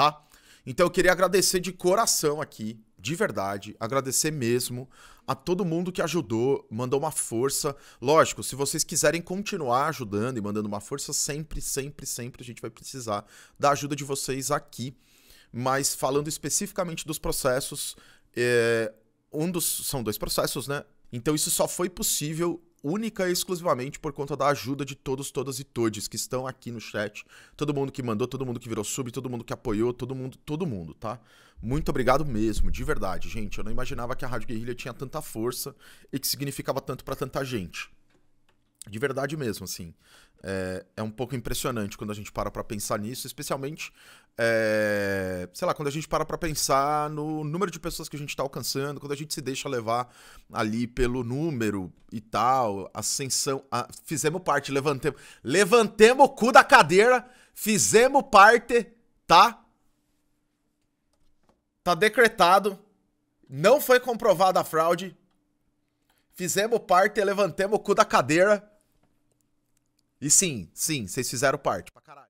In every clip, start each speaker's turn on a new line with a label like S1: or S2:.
S1: tá? Então eu queria agradecer de coração aqui, de verdade, agradecer mesmo a todo mundo que ajudou, mandou uma força. Lógico, se vocês quiserem continuar ajudando e mandando uma força, sempre, sempre, sempre a gente vai precisar da ajuda de vocês aqui. Mas falando especificamente dos processos, é, um dos são dois processos, né? Então isso só foi possível única e exclusivamente por conta da ajuda de todos, todas e todes que estão aqui no chat. Todo mundo que mandou, todo mundo que virou sub, todo mundo que apoiou, todo mundo, todo mundo, tá? Muito obrigado mesmo, de verdade, gente. Eu não imaginava que a Rádio Guerrilha tinha tanta força e que significava tanto para tanta gente. De verdade mesmo, assim. É, é um pouco impressionante quando a gente para para pensar nisso, especialmente, é, sei lá, quando a gente para para pensar no número de pessoas que a gente está alcançando, quando a gente se deixa levar ali pelo número e tal, ascensão. A, fizemos parte, levantemos. Levantemos o cu da cadeira, fizemos parte, tá? Tá decretado. Não foi comprovada a fraude. Fizemos parte, levantemos o cu da cadeira. E sim, sim, vocês fizeram parte, pra caralho.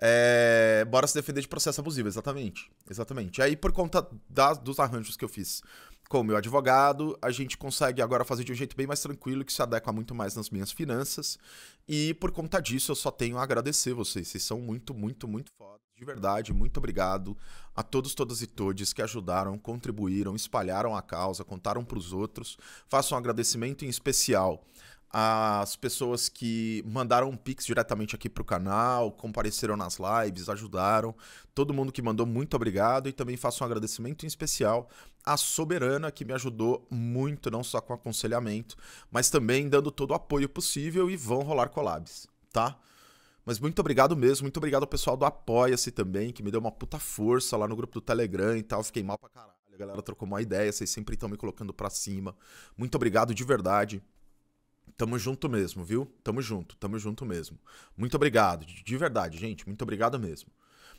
S1: É, bora se defender de processo abusivo, exatamente. Exatamente. Aí, por conta da, dos arranjos que eu fiz com o meu advogado, a gente consegue agora fazer de um jeito bem mais tranquilo, que se adequa muito mais nas minhas finanças. E por conta disso, eu só tenho a agradecer vocês. Vocês são muito, muito, muito foda. De verdade, muito obrigado a todos, todas e todes que ajudaram, contribuíram, espalharam a causa, contaram para os outros. Faço um agradecimento em especial as pessoas que mandaram um pix diretamente aqui para o canal, compareceram nas lives, ajudaram. Todo mundo que mandou, muito obrigado. E também faço um agradecimento em especial à Soberana, que me ajudou muito, não só com aconselhamento, mas também dando todo o apoio possível e vão rolar collabs, tá? Mas muito obrigado mesmo, muito obrigado ao pessoal do Apoia-se também, que me deu uma puta força lá no grupo do Telegram e tal. Fiquei mal pra caralho, a galera trocou uma ideia, vocês sempre estão me colocando pra cima. Muito obrigado de verdade. Tamo junto mesmo, viu? Tamo junto, tamo junto mesmo. Muito obrigado, de verdade, gente, muito obrigado mesmo.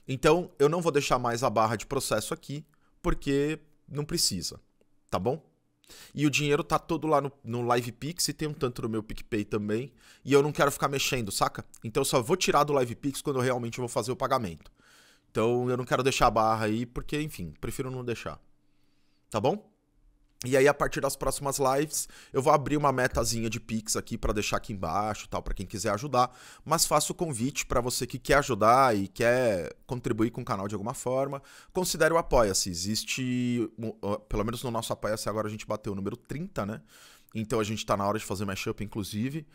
S1: Então, eu não vou deixar mais a barra de processo aqui, porque não precisa, tá bom? E o dinheiro tá todo lá no, no LivePix e tem um tanto no meu PicPay também. E eu não quero ficar mexendo, saca? Então eu só vou tirar do LivePix quando eu realmente vou fazer o pagamento. Então eu não quero deixar a barra aí, porque, enfim, prefiro não deixar. Tá bom? E aí, a partir das próximas lives, eu vou abrir uma metazinha de Pix aqui para deixar aqui embaixo tal, para quem quiser ajudar. Mas faço o convite para você que quer ajudar e quer contribuir com o canal de alguma forma, considere o Apoia-se. Existe, pelo menos no nosso Apoia-se agora a gente bateu o número 30, né? Então a gente está na hora de fazer mashup, inclusive.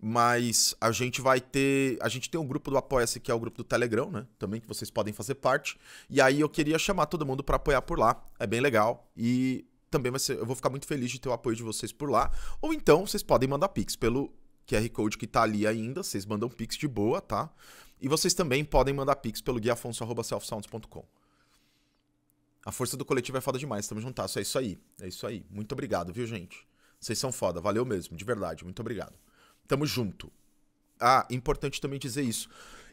S1: Mas a gente vai ter. A gente tem um grupo do Apoia-se, que é o grupo do Telegram, né? Também que vocês podem fazer parte. E aí eu queria chamar todo mundo para apoiar por lá. É bem legal. E também vai ser, eu vou ficar muito feliz de ter o apoio de vocês por lá. Ou então, vocês podem mandar Pix pelo QR Code que tá ali ainda, vocês mandam Pix de boa, tá? E vocês também podem mandar Pix pelo guiafonso.selfsounds.com. A força do coletivo é foda demais, tamo juntas, é isso aí, é isso aí. Muito obrigado, viu, gente? Vocês são foda, valeu mesmo, de verdade, muito obrigado. Tamo junto. Ah, importante também dizer isso.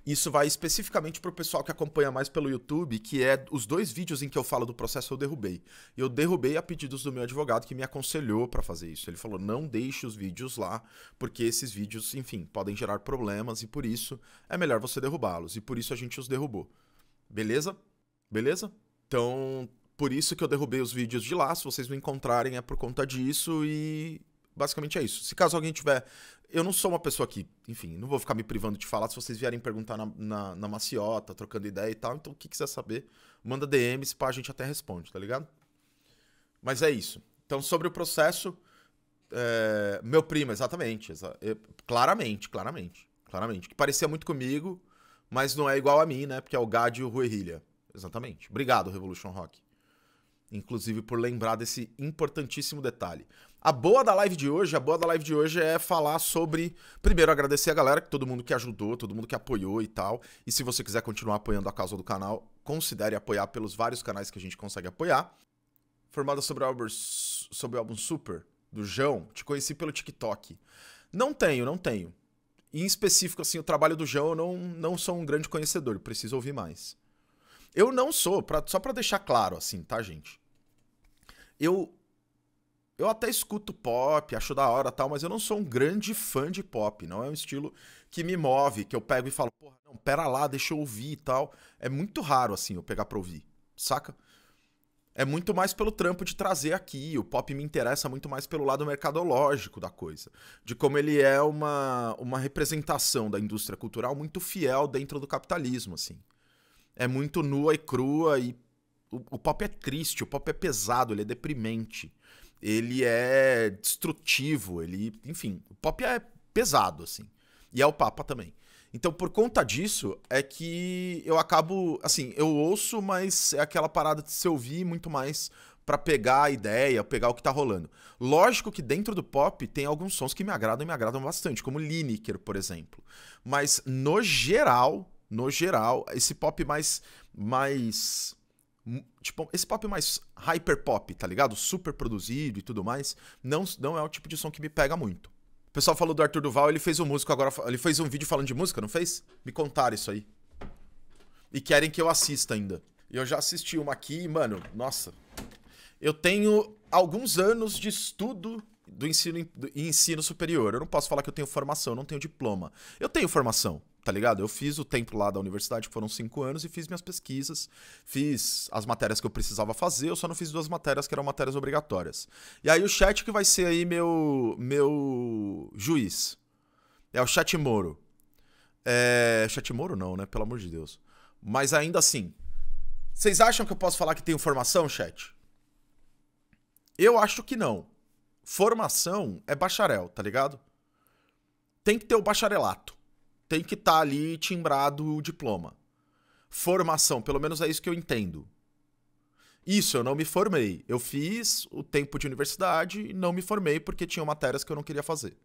S1: Isso vai especificamente para o pessoal que acompanha mais pelo YouTube, que é os dois vídeos em que eu falo do processo eu derrubei. Eu derrubei a pedidos do meu advogado que me aconselhou para fazer isso. Ele falou: "Não deixe os vídeos lá, porque esses vídeos, enfim, podem gerar problemas e por isso é melhor você derrubá-los". E por isso a gente os derrubou. Beleza? Beleza? Então, por isso que eu derrubei os vídeos de lá. Se vocês me encontrarem é por conta disso e basicamente é isso. Se caso alguém tiver. Eu não sou uma pessoa que, enfim, não vou ficar me privando de falar. Se vocês vierem perguntar na, na, na maciota, trocando ideia e tal, então o que quiser saber, manda DM, se pá, a gente até responde, tá ligado? Mas é isso. Então, sobre o processo. É, meu primo, exatamente. Exa claramente, claramente. Claramente. Que parecia muito comigo, mas não é igual a mim, né? Porque é o Gad e o Ruerrilha. Exatamente. Obrigado, Revolution Rock inclusive por lembrar desse importantíssimo detalhe. A boa da live de hoje, a boa da live de hoje é falar sobre. Primeiro, agradecer a galera, todo mundo que ajudou, todo mundo que apoiou e tal. E se você quiser continuar apoiando a causa do canal, considere apoiar pelos vários canais que a gente consegue apoiar. Formada sobre, álbum sobre o álbum Super, do João, te conheci pelo TikTok. Não tenho, não tenho. Em específico, assim, o trabalho do João, eu não, não sou um grande conhecedor, preciso ouvir mais. Eu não sou, pra, só para deixar claro, assim, tá, gente? eu eu até escuto pop, acho da hora tal, mas eu não sou um grande fã de pop. Não é um estilo que me move, que eu pego e falo, porra, não, pera lá, deixa eu ouvir e tal. É muito raro, assim, eu pegar pra ouvir, saca? É muito mais pelo trampo de trazer aqui. O pop me interessa muito mais pelo lado mercadológico da coisa. De como ele é uma, uma representação da indústria cultural muito fiel dentro do capitalismo, assim. É muito nua e crua e o, pop é triste, o pop é pesado, ele é deprimente, ele é destrutivo, ele. Enfim, o pop é pesado, assim. E é o Papa também. Então, por conta disso, é que eu acabo. Assim, eu ouço, mas é aquela parada de se ouvir muito mais para pegar a ideia, pegar o que tá rolando. Lógico que dentro do pop tem alguns sons que me agradam e me agradam bastante, como Lineker, por exemplo. Mas no geral, no geral, esse pop mais mais Tipo, esse pop mais hyper pop, tá ligado? Super produzido e tudo mais, não, não é o tipo de som que me pega muito. O pessoal falou do Arthur Duval, ele fez um músico agora, ele fez um vídeo falando de música, não fez? Me contaram isso aí. E querem que eu assista ainda. E eu já assisti uma aqui e, mano, nossa. Eu tenho alguns anos de estudo do ensino, do ensino superior. Eu não posso falar que eu tenho formação, eu não tenho diploma. Eu tenho formação tá ligado? Eu fiz o tempo lá da universidade, que foram cinco anos, e fiz minhas pesquisas, fiz as matérias que eu precisava fazer, eu só não fiz duas matérias que eram matérias obrigatórias. E aí o chat que vai ser aí meu, meu juiz. É o chat Moro. É... Chat Moro não, né? Pelo amor de Deus. Mas ainda assim, vocês acham que eu posso falar que tenho formação, chat? Eu acho que não. Formação é bacharel, tá ligado? Tem que ter o bacharelato tem que estar tá ali timbrado o diploma. Formação, pelo menos é isso que eu entendo. Isso, eu não me formei. Eu fiz o tempo de universidade e não me formei porque tinha matérias que eu não queria fazer.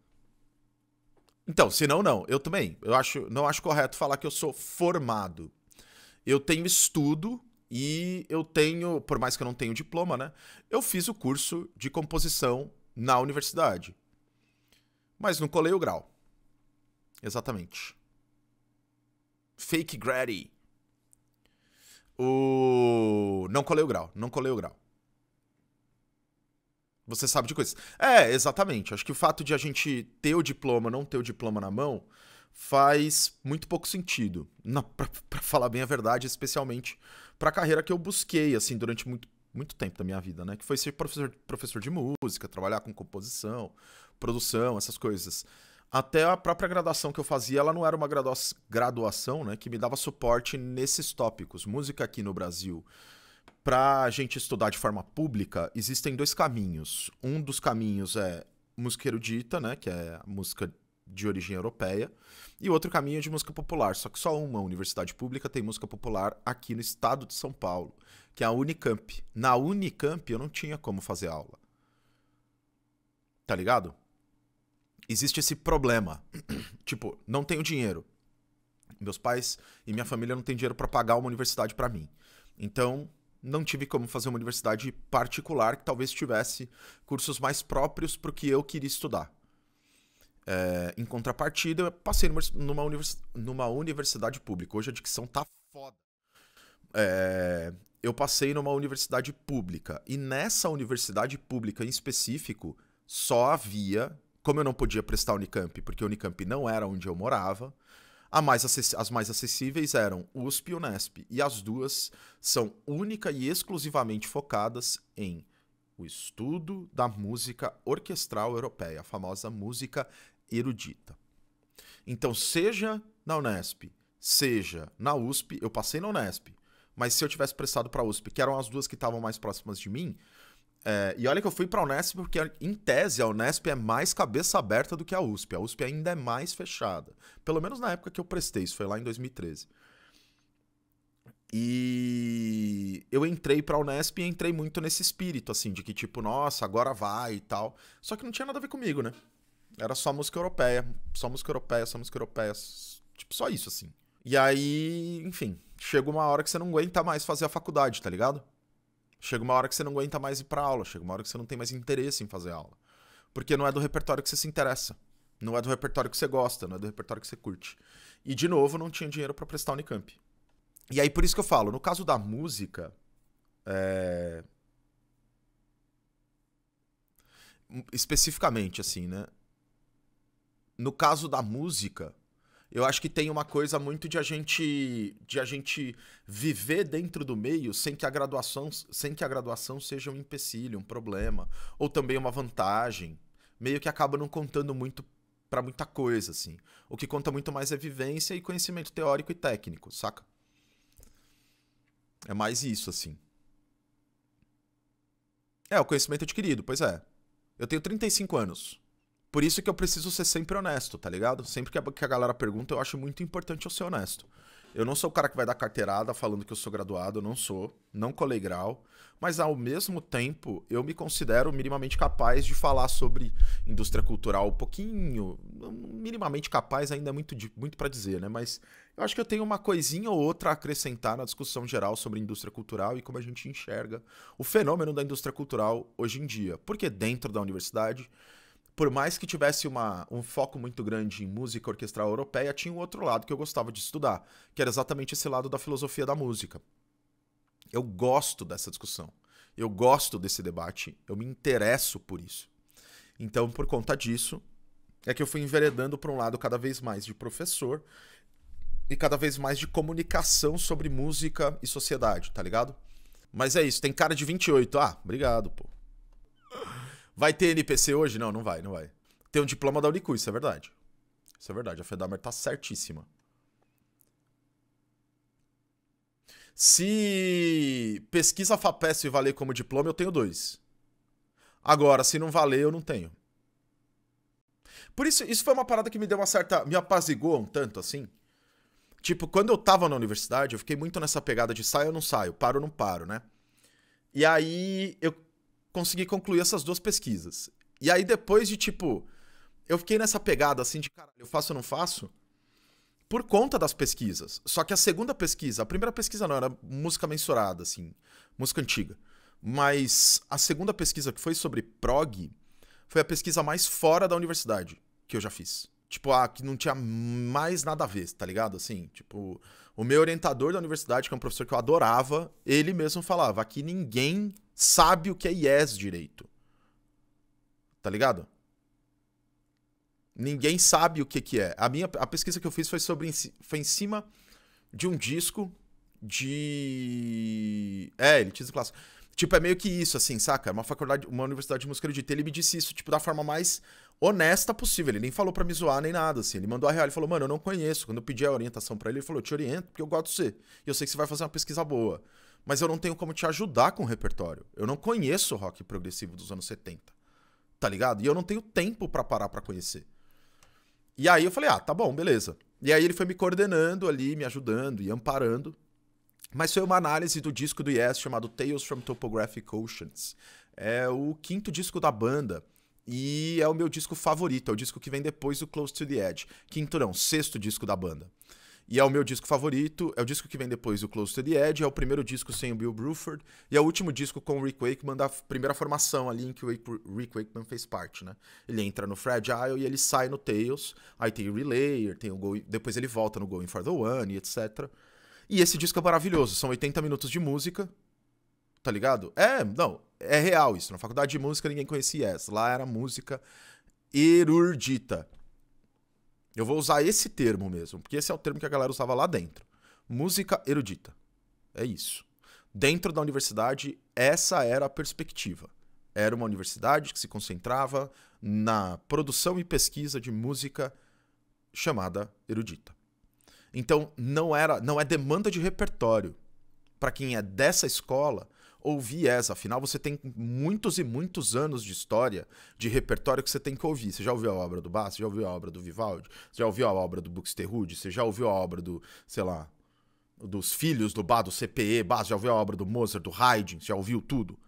S1: Então, se não, não. Eu também. Eu acho, não acho correto falar que eu sou formado. Eu tenho estudo e eu tenho, por mais que eu não tenha diploma, né? Eu fiz o curso de composição na universidade. Mas não colei o grau. Exatamente. Fake grady O. Não colei o grau, não colei o grau. Você sabe de coisas. É, exatamente. Acho que o fato de a gente ter o diploma, não ter o diploma na mão, faz muito pouco sentido. Não, pra, pra falar bem a verdade, especialmente pra carreira que eu busquei, assim, durante muito, muito tempo da minha vida, né? Que foi ser professor, professor de música, trabalhar com composição, produção, essas coisas. Até a própria graduação que eu fazia, ela não era uma gradua graduação né, que me dava suporte nesses tópicos. Música aqui no Brasil, para a gente estudar de forma pública, existem dois caminhos. Um dos caminhos é música erudita, né, que é música de origem europeia, e outro caminho é de música popular. Só que só uma universidade pública tem música popular aqui no estado de São Paulo, que é a Unicamp. Na Unicamp eu não tinha como fazer aula. Tá ligado? existe esse problema. tipo, não tenho dinheiro. Meus pais e minha família não têm dinheiro para pagar uma universidade para mim. Então, não tive como fazer uma universidade particular que talvez tivesse cursos mais próprios para o que eu queria estudar. É, em contrapartida, passei numa, univers numa universidade pública. Hoje a dicção tá foda. É, eu passei numa universidade pública. E nessa universidade pública em específico, só havia como eu não podia prestar Unicamp, porque Unicamp não era onde eu morava, mais as mais acessíveis eram USP e Unesp, e as duas são única e exclusivamente focadas em o estudo da música orquestral europeia, a famosa música erudita. Então, seja na Unesp, seja na USP, eu passei na Unesp, mas se eu tivesse prestado para a USP, que eram as duas que estavam mais próximas de mim, é, e olha que eu fui para a Unesp porque, em tese, a Unesp é mais cabeça aberta do que a USP. A USP ainda é mais fechada. Pelo menos na época que eu prestei, isso foi lá em 2013. E eu entrei pra Unesp e entrei muito nesse espírito, assim, de que tipo, nossa, agora vai e tal. Só que não tinha nada a ver comigo, né? Era só música europeia, só música europeia, só música europeia, tipo, só isso, assim. E aí, enfim, chega uma hora que você não aguenta mais fazer a faculdade, tá ligado? Chega uma hora que você não aguenta mais ir para aula, chega uma hora que você não tem mais interesse em fazer aula. Porque não é do repertório que você se interessa, não é do repertório que você gosta, não é do repertório que você curte. E de novo, não tinha dinheiro para prestar Unicamp. E aí por isso que eu falo, no caso da música, é... especificamente assim, né? No caso da música, eu acho que tem uma coisa muito de a gente de a gente viver dentro do meio sem que a graduação sem que a graduação seja um empecilho, um problema ou também uma vantagem, meio que acaba não contando muito para muita coisa assim. O que conta muito mais é vivência e conhecimento teórico e técnico, saca? É mais isso assim. É, o conhecimento adquirido, pois é. Eu tenho 35 anos. Por isso que eu preciso ser sempre honesto, tá ligado? Sempre que a, que a galera pergunta, eu acho muito importante eu ser honesto. Eu não sou o cara que vai dar carteirada falando que eu sou graduado, não sou, não colei grau, mas ao mesmo tempo eu me considero minimamente capaz de falar sobre indústria cultural um pouquinho, minimamente capaz ainda é muito, muito para dizer, né? Mas eu acho que eu tenho uma coisinha ou outra a acrescentar na discussão geral sobre indústria cultural e como a gente enxerga o fenômeno da indústria cultural hoje em dia. Porque dentro da universidade por mais que tivesse uma, um foco muito grande em música orquestral europeia, tinha um outro lado que eu gostava de estudar, que era exatamente esse lado da filosofia da música. Eu gosto dessa discussão, eu gosto desse debate, eu me interesso por isso. Então, por conta disso, é que eu fui enveredando para um lado cada vez mais de professor e cada vez mais de comunicação sobre música e sociedade, tá ligado? Mas é isso, tem cara de 28. Ah, obrigado, pô. Vai ter NPC hoje? Não, não vai, não vai. Tem um diploma da Unicus, isso é verdade. Isso é verdade, a Fedamer tá certíssima. Se pesquisa FAPESP valer como diploma, eu tenho dois. Agora, se não valer, eu não tenho. Por isso, isso foi uma parada que me deu uma certa. me apazigou um tanto assim. Tipo, quando eu tava na universidade, eu fiquei muito nessa pegada de saio ou não saio, paro ou não paro, né? E aí eu consegui concluir essas duas pesquisas. E aí depois de tipo, eu fiquei nessa pegada assim de caralho, eu faço ou não faço? Por conta das pesquisas. Só que a segunda pesquisa, a primeira pesquisa não, era música mensurada, assim, música antiga. Mas a segunda pesquisa que foi sobre prog foi a pesquisa mais fora da universidade que eu já fiz. Tipo, a que não tinha mais nada a ver, tá ligado? Assim, tipo, o meu orientador da universidade, que é um professor que eu adorava, ele mesmo falava: aqui ninguém sabe o que é yes direito. Tá ligado? Ninguém sabe o que, que é. A minha a pesquisa que eu fiz foi sobre foi em cima de um disco de é, ele clássico. Tipo, é meio que isso, assim, saca? É uma faculdade, uma universidade de música erudita. Ele me disse isso, tipo, da forma mais honesta possível. Ele nem falou para me zoar nem nada, assim. Ele mandou a real, e falou, mano, eu não conheço. Quando eu pedi a orientação para ele, ele falou, te oriento, porque eu gosto de você. E eu sei que você vai fazer uma pesquisa boa mas eu não tenho como te ajudar com o repertório. Eu não conheço o rock progressivo dos anos 70. Tá ligado? E eu não tenho tempo para parar para conhecer. E aí eu falei: "Ah, tá bom, beleza". E aí ele foi me coordenando ali, me ajudando e amparando. Mas foi uma análise do disco do Yes chamado Tales from Topographic Oceans. É o quinto disco da banda e é o meu disco favorito, é o disco que vem depois do Close to the Edge. Quinto não, sexto disco da banda. E é o meu disco favorito, é o disco que vem depois do Close to the Edge, é o primeiro disco sem o Bill Bruford, e é o último disco com o Rick Wakeman da primeira formação ali em que o Rick Wakeman fez parte, né? Ele entra no Fragile e ele sai no Tales, aí tem o Relayer, tem o Go, depois ele volta no Going for the One, etc. E esse disco é maravilhoso, são 80 minutos de música, tá ligado? É, não, é real isso, na faculdade de música ninguém conhecia essa, lá era música erudita. Eu vou usar esse termo mesmo, porque esse é o termo que a galera usava lá dentro. Música erudita. É isso. Dentro da universidade, essa era a perspectiva. Era uma universidade que se concentrava na produção e pesquisa de música chamada erudita. Então, não era, não é demanda de repertório. Para quem é dessa escola, ouvir essa Afinal, você tem muitos e muitos anos de história, de repertório que você tem que ouvir. Você já ouviu a obra do Bach? Você já ouviu a obra do Vivaldi? Você já ouviu a obra do Buxtehude? Você já ouviu a obra do, sei lá, dos filhos do Bach, do CPE, Bach? Você já ouviu a obra do Mozart, do Haydn? Você já ouviu tudo?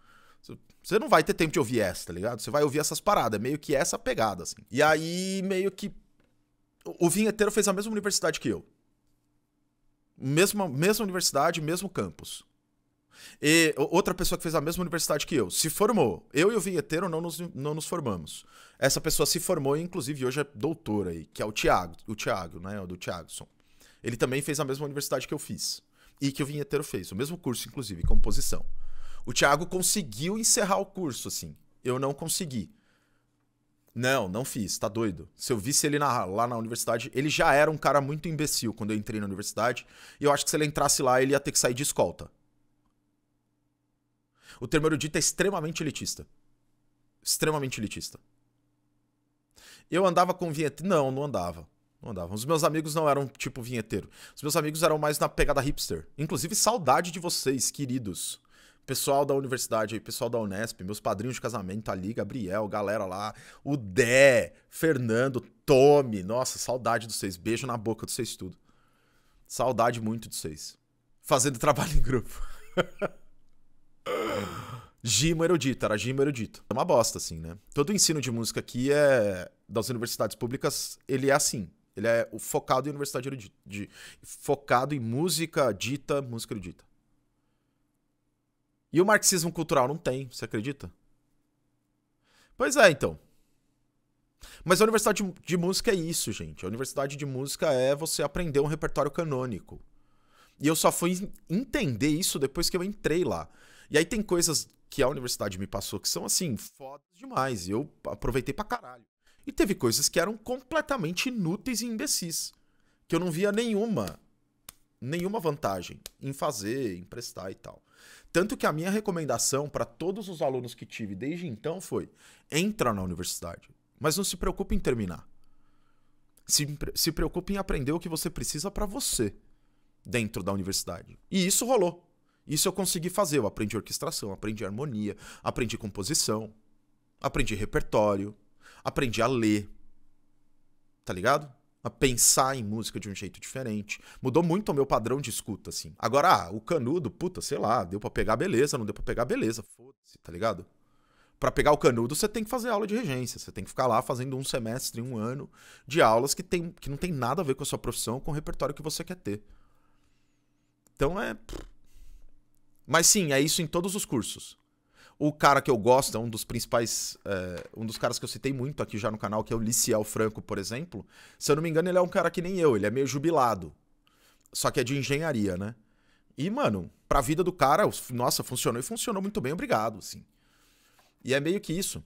S1: Você não vai ter tempo de ouvir essa, tá ligado? Você vai ouvir essas paradas, é meio que essa pegada, assim. E aí, meio que. O vinheteiro fez a mesma universidade que eu. Mesma, mesma universidade, mesmo campus. E outra pessoa que fez a mesma universidade que eu se formou. Eu e o vinheteiro não nos, não nos formamos. Essa pessoa se formou e, inclusive, hoje é doutora aí, que é o Tiago, o Tiago, né? O do Tiagson. Ele também fez a mesma universidade que eu fiz. E que o vinheteiro fez. O mesmo curso, inclusive, composição. O Tiago conseguiu encerrar o curso, assim. Eu não consegui. Não, não fiz, tá doido. Se eu visse ele na, lá na universidade, ele já era um cara muito imbecil quando eu entrei na universidade. E eu acho que se ele entrasse lá, ele ia ter que sair de escolta. O termo erudito é extremamente elitista. Extremamente elitista. Eu andava com vinheteiro. Não, não andava. Não andava. Os meus amigos não eram tipo vinheteiro. Os meus amigos eram mais na pegada hipster. Inclusive, saudade de vocês, queridos. Pessoal da universidade, pessoal da Unesp, meus padrinhos de casamento ali, Gabriel, galera lá, o Dé, Fernando, Tome. Nossa, saudade de vocês. Beijo na boca de vocês tudo. Saudade muito de vocês. Fazendo trabalho em grupo. Gimo erudito, era Gimo erudito. É uma bosta, assim, né? Todo o ensino de música aqui é. das universidades públicas, ele é assim. Ele é focado em universidade erudita. De, focado em música dita, música erudita. E o marxismo cultural não tem, você acredita? Pois é, então. Mas a universidade de, de música é isso, gente. A universidade de música é você aprender um repertório canônico. E eu só fui entender isso depois que eu entrei lá. E aí tem coisas que a universidade me passou que são assim, fodas demais. E eu aproveitei pra caralho. E teve coisas que eram completamente inúteis e imbecis. Que eu não via nenhuma, nenhuma vantagem em fazer, em prestar e tal. Tanto que a minha recomendação para todos os alunos que tive desde então foi: entra na universidade, mas não se preocupe em terminar. Se, se preocupe em aprender o que você precisa para você dentro da universidade. E isso rolou. Isso eu consegui fazer. Eu aprendi orquestração, aprendi harmonia, aprendi composição, aprendi repertório, aprendi a ler. Tá ligado? A pensar em música de um jeito diferente. Mudou muito o meu padrão de escuta, assim. Agora, ah, o canudo, puta, sei lá, deu pra pegar beleza, não deu pra pegar beleza, foda-se, tá ligado? Pra pegar o canudo, você tem que fazer aula de regência. Você tem que ficar lá fazendo um semestre, um ano de aulas que, tem, que não tem nada a ver com a sua profissão, com o repertório que você quer ter. Então é. Mas sim, é isso em todos os cursos. O cara que eu gosto, é um dos principais. É, um dos caras que eu citei muito aqui já no canal, que é o Liciel Franco, por exemplo. Se eu não me engano, ele é um cara que nem eu, ele é meio jubilado. Só que é de engenharia, né? E, mano, pra vida do cara, nossa, funcionou e funcionou muito bem, obrigado, assim. E é meio que isso.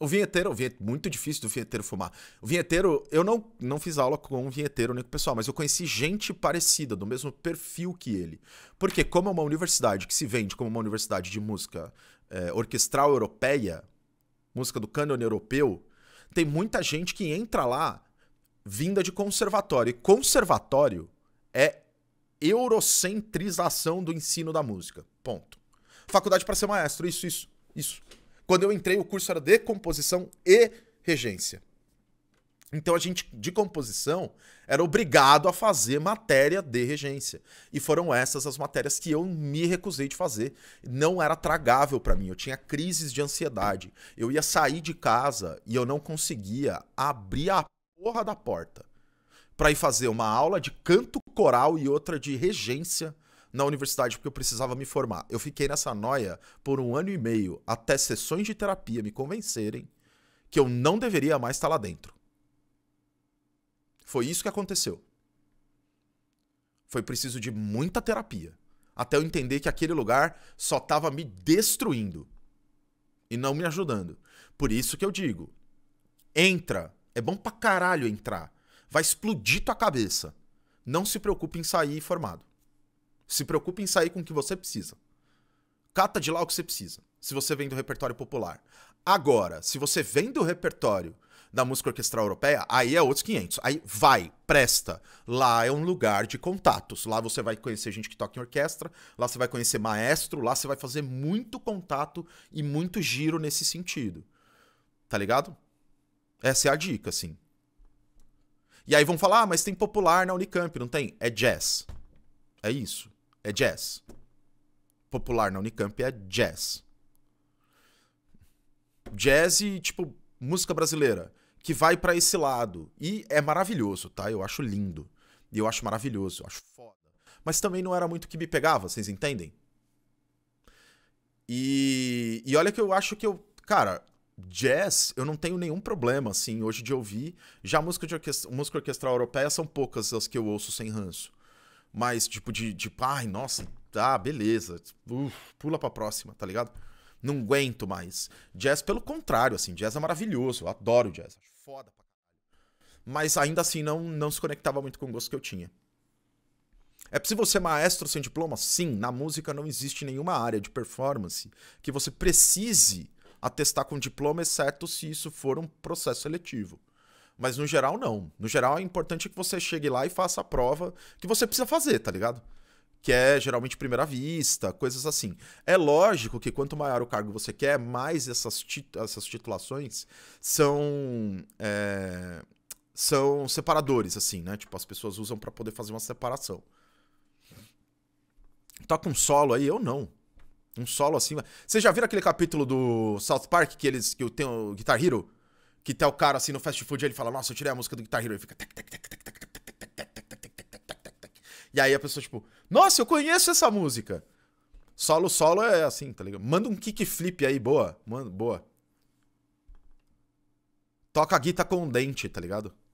S1: O vinheteiro, o vinheteiro, muito difícil do vinheteiro fumar. O vinheteiro, eu não, não fiz aula com um vinheteiro nem com o pessoal, mas eu conheci gente parecida, do mesmo perfil que ele. Porque como é uma universidade que se vende como uma universidade de música é, orquestral europeia, música do cânone europeu, tem muita gente que entra lá vinda de conservatório. E conservatório é eurocentrização do ensino da música. Ponto. Faculdade para ser maestro, isso, isso, isso. Quando eu entrei, o curso era de composição e regência. Então a gente, de composição, era obrigado a fazer matéria de regência. E foram essas as matérias que eu me recusei de fazer. Não era tragável para mim, eu tinha crises de ansiedade. Eu ia sair de casa e eu não conseguia abrir a porra da porta para ir fazer uma aula de canto coral e outra de regência na universidade porque eu precisava me formar. Eu fiquei nessa noia por um ano e meio, até sessões de terapia me convencerem que eu não deveria mais estar lá dentro. Foi isso que aconteceu. Foi preciso de muita terapia até eu entender que aquele lugar só estava me destruindo e não me ajudando. Por isso que eu digo: entra. É bom pra caralho entrar. Vai explodir tua cabeça. Não se preocupe em sair formado. Se preocupe em sair com o que você precisa. Cata de lá o que você precisa, se você vem do repertório popular. Agora, se você vem do repertório da música orquestral europeia, aí é outros 500. Aí vai, presta. Lá é um lugar de contatos. Lá você vai conhecer gente que toca em orquestra, lá você vai conhecer maestro, lá você vai fazer muito contato e muito giro nesse sentido. Tá ligado? Essa é a dica, assim. E aí vão falar, ah, mas tem popular na Unicamp, não tem? É jazz. É isso é jazz. Popular na Unicamp é jazz. Jazz e, tipo, música brasileira, que vai para esse lado. E é maravilhoso, tá? Eu acho lindo. E eu acho maravilhoso, eu acho foda. Mas também não era muito o que me pegava, vocês entendem? E, e olha que eu acho que eu. Cara, jazz, eu não tenho nenhum problema, assim, hoje de ouvir. Já música, de orquestra, música orquestral europeia são poucas as que eu ouço sem ranço mas tipo de, de ai, nossa, tá, beleza, uf, pula pra próxima, tá ligado? Não aguento mais. Jazz, pelo contrário, assim, jazz é maravilhoso, eu adoro jazz, acho foda pra caralho. Mas ainda assim, não, não se conectava muito com o gosto que eu tinha. É possível ser maestro sem diploma? Sim, na música não existe nenhuma área de performance que você precise atestar com diploma, exceto se isso for um processo seletivo. Mas no geral, não. No geral, é importante que você chegue lá e faça a prova que você precisa fazer, tá ligado? Que é geralmente primeira vista, coisas assim. É lógico que quanto maior o cargo você quer, mais essas, tit essas titulações são. É, são separadores, assim, né? Tipo, as pessoas usam para poder fazer uma separação. Toca um solo aí? Eu não. Um solo assim. Vocês já viram aquele capítulo do South Park que eles que tem o Guitar Hero? que tá o cara assim no fast food, ele fala, nossa, eu tirei a música do Guitar Hero, e fica E aí a pessoa, tipo, nossa, eu conheço essa música. Solo, solo é assim, tá ligado? Manda um kickflip aí, boa. manda boa. Toca a guita com o dente, tá ligado?